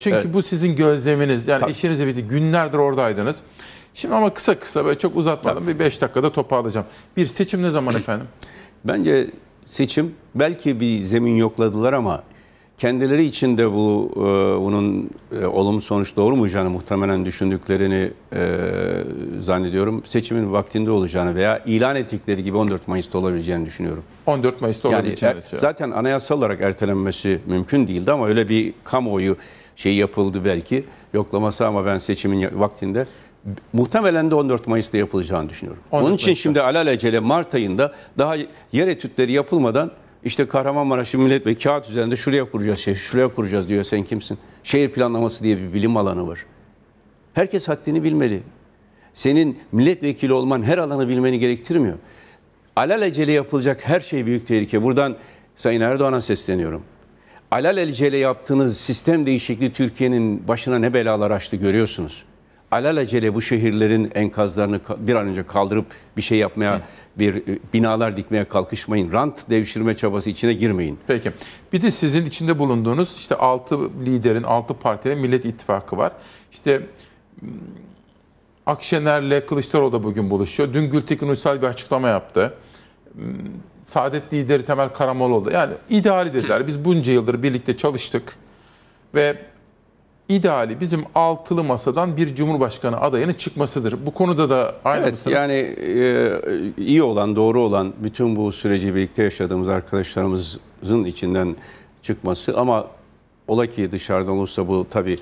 Çünkü evet. bu sizin gözleminiz. Yani Tabii. işinizi bitti. Günlerdir oradaydınız. Şimdi ama kısa kısa ve çok uzatmadan Tabii. bir 5 dakikada toparlayacağım. Bir seçim ne zaman efendim? Bence seçim belki bir zemin yokladılar ama kendileri için de bu e, bunun e, olumlu sonuç olacağını muhtemelen düşündüklerini e, zannediyorum. Seçimin vaktinde olacağını veya ilan ettikleri gibi 14 Mayıs'ta olabileceğini düşünüyorum. 14 Mayıs'ta olabileceğini. er, zaten anayasal olarak ertelenmesi mümkün değildi ama öyle bir kamuoyu şey yapıldı belki yoklaması ama ben seçimin vaktinde muhtemelen de 14 Mayıs'ta yapılacağını düşünüyorum. Onun için Mayıs'ta. şimdi alelacele Mart ayında daha yer etütleri yapılmadan işte Kahramanmaraş'ın milletvekili kağıt üzerinde şuraya kuracağız, şey, şuraya kuracağız diyor sen kimsin? Şehir planlaması diye bir bilim alanı var. Herkes haddini bilmeli. Senin milletvekili olman her alanı bilmeni gerektirmiyor. Alelacele yapılacak her şey büyük tehlike. Buradan Sayın Erdoğan'a sesleniyorum alal elcele yaptığınız sistem değişikliği Türkiye'nin başına ne belalar açtı görüyorsunuz. Alal acele bu şehirlerin enkazlarını bir an önce kaldırıp bir şey yapmaya, Hı. bir e, binalar dikmeye kalkışmayın. Rant devşirme çabası içine girmeyin. Peki. Bir de sizin içinde bulunduğunuz işte 6 liderin, 6 partinin Millet İttifakı var. İşte Akşener'le Kılıçdaroğlu da bugün buluşuyor. Dün Gültekin Uysal bir açıklama yaptı. Saadet lideri Temel Karamoğlu'da. Yani ideali dediler. Biz bunca yıldır birlikte çalıştık ve ideali bizim altılı masadan bir cumhurbaşkanı adayının çıkmasıdır. Bu konuda da aynı evet, mısınız? Yani e, iyi olan, doğru olan bütün bu süreci birlikte yaşadığımız arkadaşlarımızın içinden çıkması ama ola ki dışarıdan olursa bu tabii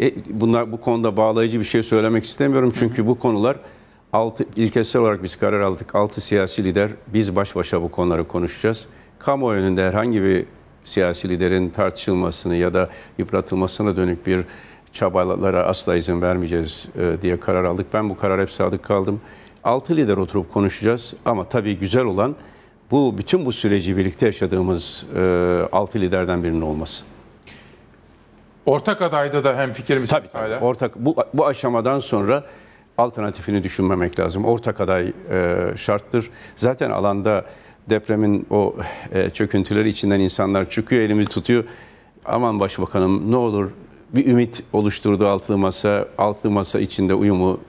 e, bunlar bu konuda bağlayıcı bir şey söylemek istemiyorum çünkü Hı. bu konular altı, ilkesel olarak biz karar aldık. Altı siyasi lider biz baş başa bu konuları konuşacağız. Kamuoyu önünde herhangi bir siyasi liderin tartışılmasını ya da yıpratılmasına dönük bir çabalara asla izin vermeyeceğiz e, diye karar aldık. Ben bu karar hep sadık kaldım. Altı lider oturup konuşacağız ama tabii güzel olan bu bütün bu süreci birlikte yaşadığımız e, altı liderden birinin olması. Ortak adayda da hem fikir misiniz Tabii, hala? Ortak bu bu aşamadan sonra alternatifini düşünmemek lazım. Ortak aday e, şarttır. Zaten alanda depremin o e, çöküntüleri içinden insanlar çıkıyor, elimi tutuyor. Aman başbakanım ne olur bir ümit oluşturdu altı masa, altı masa içinde uyumu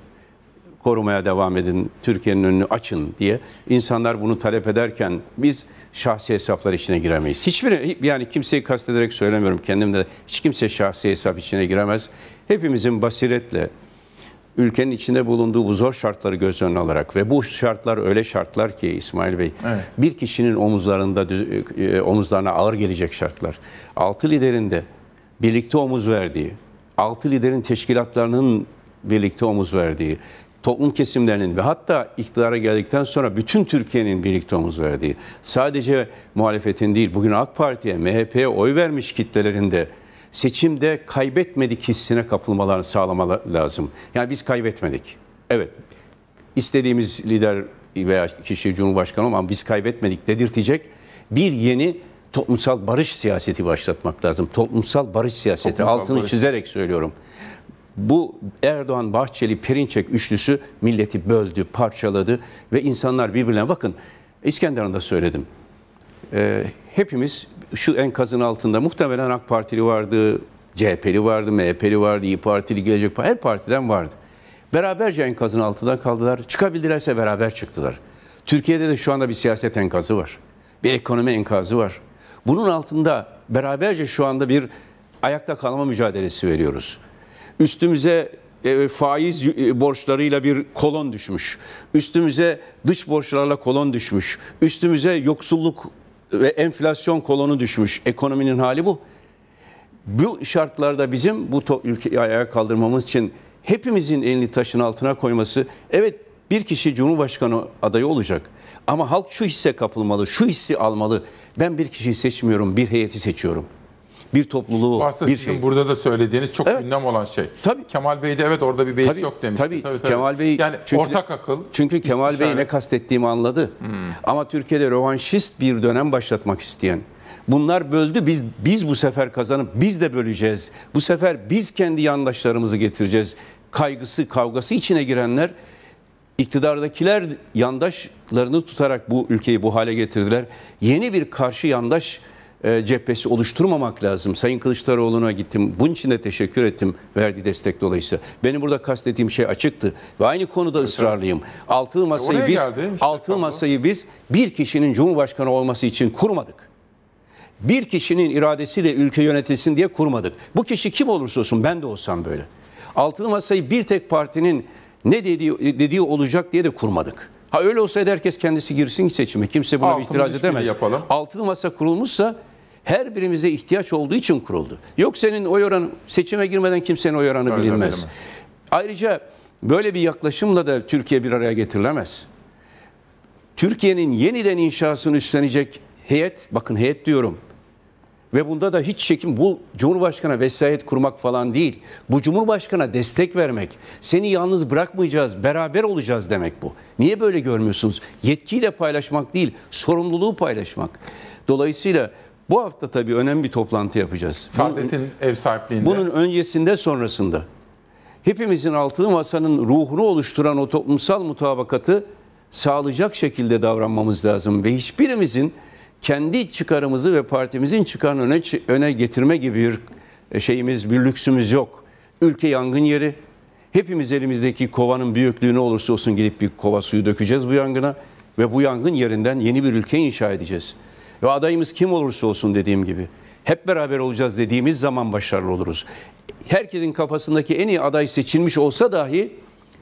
korumaya devam edin, Türkiye'nin önünü açın diye insanlar bunu talep ederken biz şahsi hesaplar içine giremeyiz. Hiçbir yani kimseyi kastederek söylemiyorum kendimde hiç kimse şahsi hesap içine giremez. Hepimizin basiretle, ülkenin içinde bulunduğu bu zor şartları göz önüne alarak ve bu şartlar öyle şartlar ki İsmail Bey evet. bir kişinin omuzlarında e, e, omuzlarına ağır gelecek şartlar. Altı liderin de birlikte omuz verdiği, altı liderin teşkilatlarının birlikte omuz verdiği, toplum kesimlerinin ve hatta iktidara geldikten sonra bütün Türkiye'nin birlikte omuz verdiği, sadece muhalefetin değil bugün AK Parti'ye, MHP'ye oy vermiş kitlelerin de seçimde kaybetmedik hissine kapılmalarını sağlamalı lazım. Yani biz kaybetmedik. Evet istediğimiz lider veya kişi Cumhurbaşkanı ama biz kaybetmedik dedirtecek bir yeni toplumsal barış siyaseti başlatmak lazım. Toplumsal barış siyaseti toplumsal altını barış. çizerek söylüyorum. Bu Erdoğan, Bahçeli, Perinçek üçlüsü milleti böldü, parçaladı ve insanlar birbirine bakın İskenderun'da söyledim. Ee, hepimiz şu enkazın altında muhtemelen AK Partili vardı, CHP'li vardı, MHP'li vardı, İyi Partili, Gelecek Partili, her partiden vardı. Beraberce enkazın altında kaldılar. Çıkabildilerse beraber çıktılar. Türkiye'de de şu anda bir siyaset enkazı var. Bir ekonomi enkazı var. Bunun altında beraberce şu anda bir ayakta kalma mücadelesi veriyoruz. Üstümüze e, faiz e, borçlarıyla bir kolon düşmüş. Üstümüze dış borçlarla kolon düşmüş. Üstümüze yoksulluk ve enflasyon kolonu düşmüş. Ekonominin hali bu. Bu şartlarda bizim bu ülkeyi ayağa kaldırmamız için hepimizin elini taşın altına koyması evet bir kişi Cumhurbaşkanı adayı olacak. Ama halk şu hisse kapılmalı, şu hissi almalı. Ben bir kişiyi seçmiyorum, bir heyeti seçiyorum bir topluluğu, Aslında bir sizin şey. burada da söylediğiniz çok evet. gündem olan şey. Tabii. Kemal Bey de evet orada bir beis tabii, yok demişti. Tabii. tabii, tabii. Kemal Bey yani çünkü, ortak akıl. Çünkü Kemal Bey ne kastettiğimi anladı. Hmm. Ama Türkiye'de rövanşist bir dönem başlatmak isteyen, Bunlar böldü biz biz bu sefer kazanıp biz de böleceğiz. Bu sefer biz kendi yandaşlarımızı getireceğiz. Kaygısı, kavgası içine girenler iktidardakiler yandaşlarını tutarak bu ülkeyi bu hale getirdiler. Yeni bir karşı yandaş e, cephesi oluşturmamak lazım. Sayın Kılıçdaroğlu'na gittim. Bunun için de teşekkür ettim verdiği destek dolayısıyla. Benim burada kastettiğim şey açıktı ve aynı konuda evet, ısrarlıyım. Altı e, masayı e biz geldi, işte altılı masayı biz bir kişinin cumhurbaşkanı olması için kurmadık bir kişinin iradesiyle ülke yönetilsin diye kurmadık. Bu kişi kim olursa olsun ben de olsam böyle. Altı masayı bir tek partinin ne dediği, dediği olacak diye de kurmadık. Ha öyle olsaydı herkes kendisi girsin seçime. Kimse buna Altımız bir itiraz şey edemez. Yapalım. Altılı masa kurulmuşsa her birimize ihtiyaç olduğu için kuruldu. Yok senin oy oranı seçime girmeden kimsenin oy oranı bilinmez. Ayrıca böyle bir yaklaşımla da Türkiye bir araya getirilemez. Türkiye'nin yeniden inşasını üstlenecek heyet, bakın heyet diyorum. Ve bunda da hiç çekim bu cumhurbaşkanına vesayet kurmak falan değil. Bu cumhurbaşkanına destek vermek. Seni yalnız bırakmayacağız, beraber olacağız demek bu. Niye böyle görmüyorsunuz? Yetkiyi de paylaşmak değil, sorumluluğu paylaşmak. Dolayısıyla bu hafta tabii önemli bir toplantı yapacağız. Saadet'in bunun, ev sahipliğinde. Bunun öncesinde sonrasında. Hepimizin altın masanın ruhunu oluşturan o toplumsal mutabakatı sağlayacak şekilde davranmamız lazım. Ve hiçbirimizin kendi çıkarımızı ve partimizin çıkarını öne, öne getirme gibi bir e, şeyimiz, bir lüksümüz yok. Ülke yangın yeri. Hepimiz elimizdeki kovanın büyüklüğü ne olursa olsun gidip bir kova suyu dökeceğiz bu yangına ve bu yangın yerinden yeni bir ülke inşa edeceğiz. Ve adayımız kim olursa olsun dediğim gibi hep beraber olacağız dediğimiz zaman başarılı oluruz. Herkesin kafasındaki en iyi aday seçilmiş olsa dahi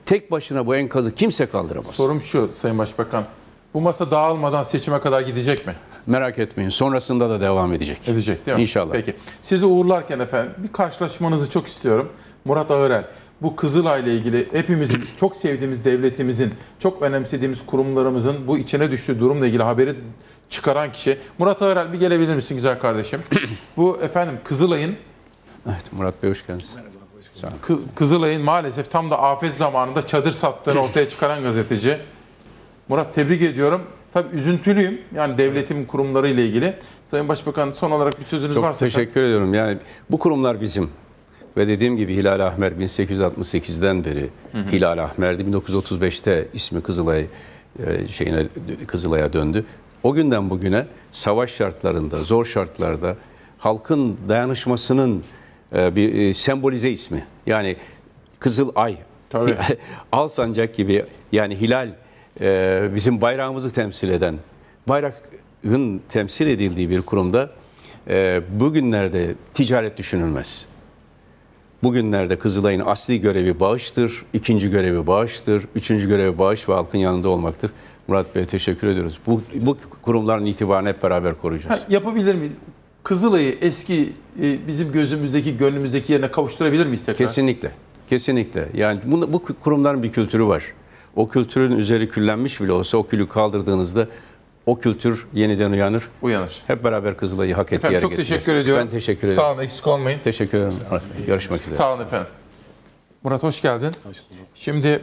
tek başına bu enkazı kimse kaldıramaz. Sorum şu Sayın Başbakan. Bu masa dağılmadan seçime kadar gidecek mi? Merak etmeyin. Sonrasında da devam edecek. Edecek değil mi? İnşallah. Peki. Sizi uğurlarken efendim bir karşılaşmanızı çok istiyorum. Murat Ağırel bu Kızılay ile ilgili hepimizin çok sevdiğimiz devletimizin, çok önemsediğimiz kurumlarımızın bu içine düştüğü durumla ilgili haberi çıkaran kişi. Murat Ağıral bir gelebilir misin güzel kardeşim? bu efendim Kızılay'ın Evet Murat Bey hoş geldiniz. Kızılay'ın maalesef tam da afet zamanında çadır sattığını ortaya çıkaran gazeteci. Murat tebrik ediyorum. Tabi üzüntülüyüm. Yani devletim kurumları ile ilgili. Sayın Başbakan son olarak bir sözünüz Çok varsa. Çok teşekkür ediyorum. Yani bu kurumlar bizim. Ve dediğim gibi Hilal Ahmer 1868'den beri hı hı. Hilal Ahmer'di. 1935'te ismi Kızılay e, şeyine Kızılay'a döndü. O günden bugüne savaş şartlarında, zor şartlarda halkın dayanışmasının e, bir e, sembolize ismi. Yani Kızıl Ay, Tabii. Alsancak gibi yani hilal bizim bayrağımızı temsil eden, bayrağın temsil edildiği bir kurumda bugünlerde ticaret düşünülmez. Bugünlerde Kızılay'ın asli görevi bağıştır, ikinci görevi bağıştır, üçüncü görevi bağış ve halkın yanında olmaktır. Murat Bey teşekkür ediyoruz. Bu, bu kurumların itibarını hep beraber koruyacağız. Ha, yapabilir mi? Kızılay'ı eski e, bizim gözümüzdeki, gönlümüzdeki yerine kavuşturabilir miyiz tekrar? Kesinlikle. Kesinlikle. Yani bu, bu kurumların bir kültürü var. O kültürün üzeri küllenmiş bile olsa o külü kaldırdığınızda o kültür yeniden uyanır. Uyanır. Hep beraber Kızılay'ı hak ettiği yere çok getiririz. teşekkür ediyorum. Ben teşekkür ederim. Sağ olun eksik olmayın. Teşekkür ederim. Görüşmek üzere. Sağ olun efendim. Murat hoş geldin. Hoş bulduk. Şimdi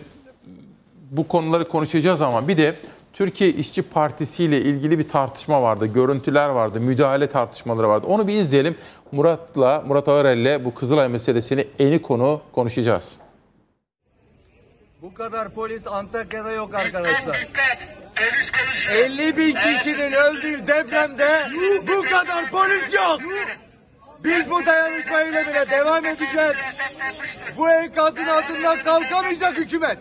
bu konuları konuşacağız ama bir de Türkiye İşçi Partisi ile ilgili bir tartışma vardı. Görüntüler vardı, müdahale tartışmaları vardı. Onu bir izleyelim. Murat'la, Murat Ağırel'le bu Kızılay meselesini eni konu konuşacağız. Bu kadar polis Antakya'da yok arkadaşlar. 50 bin kişinin öldüğü depremde bu kadar polis yok. Biz bu dayanışmayla bile devam edeceğiz. Bu enkazın altından kalkamayacak hükümet.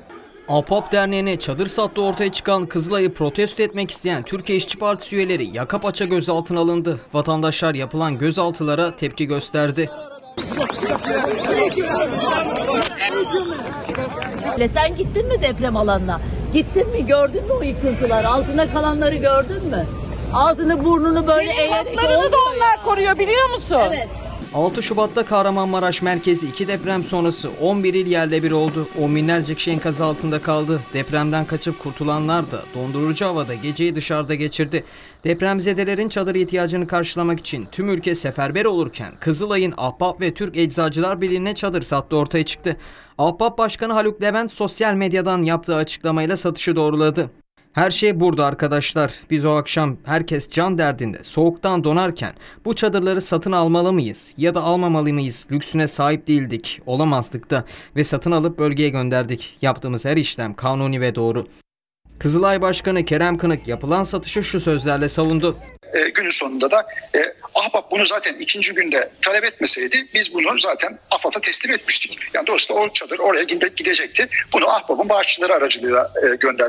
APAP Derneği'ne çadır sattı ortaya çıkan Kızılay'ı protesto etmek isteyen Türkiye İşçi Partisi üyeleri yaka paça gözaltına alındı. Vatandaşlar yapılan gözaltılara tepki gösterdi. Sen gittin mi deprem alanına? Gittin mi gördün mü o yıkıntılar? Altına kalanları gördün mü? Ağzını burnunu böyle Senin eğerek da onlar koruyor biliyor musun? Evet. 6 Şubat'ta Kahramanmaraş merkezi 2 deprem sonrası 11 il yerle bir oldu. On binlerce kişi enkaz altında kaldı. Depremden kaçıp kurtulanlar da dondurucu havada geceyi dışarıda geçirdi. Depremzedelerin çadır ihtiyacını karşılamak için tüm ülke seferber olurken Kızılay'ın Ahbap ve Türk Eczacılar Birliği'ne çadır sattı ortaya çıktı. Ahbap Başkanı Haluk Levent sosyal medyadan yaptığı açıklamayla satışı doğruladı. Her şey burada arkadaşlar. Biz o akşam herkes can derdinde soğuktan donarken bu çadırları satın almalı mıyız ya da almamalı mıyız lüksüne sahip değildik, olamazdık da ve satın alıp bölgeye gönderdik. Yaptığımız her işlem kanuni ve doğru. Kızılay Başkanı Kerem Kınık yapılan satışı şu sözlerle savundu. E, günün sonunda da e, Ahbap bunu zaten ikinci günde talep etmeseydi biz bunu zaten AFAD'a teslim etmiştik. Yani dolayısıyla o çadır oraya gidecekti. Bunu Ahbap'ın bağışçıları aracılığıyla e, gönderdi.